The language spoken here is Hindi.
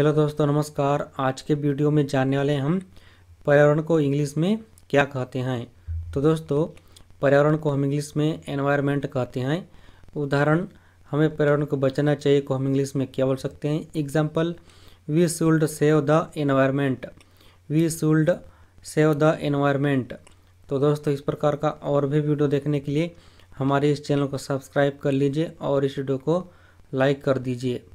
हेलो दोस्तों नमस्कार आज के वीडियो में जानने वाले हम पर्यावरण को इंग्लिश में क्या कहते हैं तो दोस्तों पर्यावरण को हम इंग्लिश में एनवायरनमेंट कहते हैं उदाहरण हमें पर्यावरण को बचाना चाहिए को हम इंग्लिश में क्या बोल सकते हैं example we should save the environment we should save the environment तो दोस्तों इस प्रकार का और भी वीडियो देखने के लिए हमारे इस चैनल को सब्सक्राइब कर लीजिए और इस वीडियो को लाइक कर दीजिए